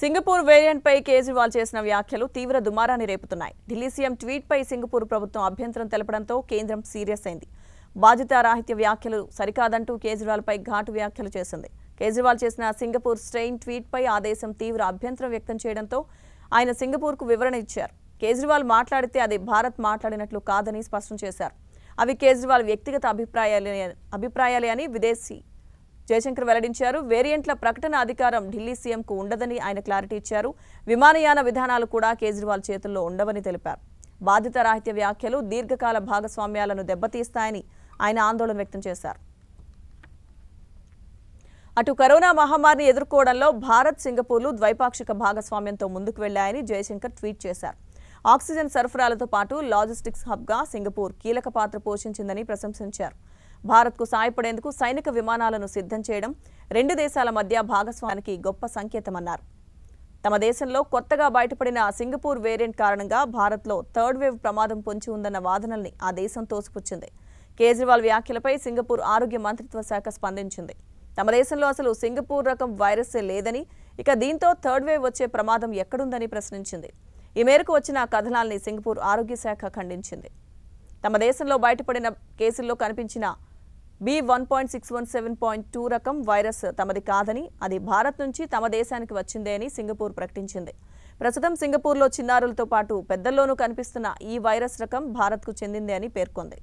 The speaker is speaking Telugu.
సింగపూర్ వేరియంట్పై కేజ్రీవాల్ చేసిన వ్యాఖ్యలు తీవ్ర దుమారాన్ని రేపుతున్నాయి ఢిల్లీ సీఎం పై సింగపూర్ ప్రభుత్వం అభ్యంతరం తెలపడంతో కేంద్రం సీరియస్ అయింది రాహిత్య వ్యాఖ్యలు సరికాదంటూ కేజ్రీవాల్పై ఘాటు వ్యాఖ్యలు చేసింది కేజ్రీవాల్ చేసిన సింగపూర్ స్ట్రెయిన్ ట్వీట్పై పై ఆదేశం తీవ్ర అభ్యంతరం వ్యక్తం చేయడంతో ఆయన కు వివరణ ఇచ్చారు కేజ్రీవాల్ మాట్లాడితే అది భారత్ మాట్లాడినట్లు కాదని స్పష్టం చేశారు అవి కేజ్రీవాల్ వ్యక్తిగత అభిప్రాయాలే అభిప్రాయాలే అని విదేశీ జయశంకర్ వెల్లడించారు వేరియంట్ల ప్రకటన అధికారం ఢిల్లీ సీఎంకు ఉండదని ఆయన క్లారిటీ ఇచ్చారు విమానయాన విధానాలు కూడా కేజ్రీవాల్ చేతుల్లో ఉండవని తెలిపారు బాధిత రాహిత్య వ్యాఖ్యలు దీర్ఘకాల భాగస్వామ్యాలను దెబ్బతీస్తాయని ఆయన ఆందోళన వ్యక్తం చేశారు అటు కరోనా మహమ్మారిని ఎదుర్కోవడంలో భారత్ సింగపూర్లు ద్వైపాక్షిక భాగస్వామ్యంతో ముందుకు వెళ్లాయని జయశంకర్ ట్వీట్ చేశారు ఆక్సిజన్ సరఫరాలతో పాటు లాజిస్టిక్స్ హబ్గా సింగపూర్ కీలక పాత్ర పోషించిందని ప్రశంసించారు భారత్కు సాయపడేందుకు సైనిక విమానాలను సిద్ధం చేయడం రెండు దేశాల మధ్య భాగస్వామానికి గొప్ప సంకేతమన్నారు తమ దేశంలో కొత్తగా బయటపడిన సింగపూర్ వేరియంట్ కారణంగా భారత్లో థర్డ్ వేవ్ ప్రమాదం పొంచి ఉందన్న వాదనల్ని ఆ దేశం తోసిపుచ్చింది కేజ్రీవాల్ వ్యాఖ్యలపై సింగపూర్ ఆరోగ్య మంత్రిత్వ శాఖ స్పందించింది తమ దేశంలో అసలు సింగపూర్ రకం వైరస్సే లేదని ఇక దీంతో థర్డ్ వేవ్ వచ్చే ప్రమాదం ఎక్కడుందని ప్రశ్నించింది ఈ మేరకు వచ్చిన కథనాల్ని సింగపూర్ ఆరోగ్య శాఖ ఖండించింది తమ దేశంలో బయటపడిన కేసుల్లో కనిపించిన B one point six one seven point two రకం వైరస్ తమది కాదని అది భారత్ నుంచి తమ దేశానికి వచ్చిందే అని సింగపూర్ ప్రకటించింది ప్రస్తుతం సింగపూర్లో చిన్నారులతో పాటు పెద్దల్లోనూ కనిపిస్తున్న ఈ వైరస్ రకం భారత్కు చెందిందే అని పేర్కొంది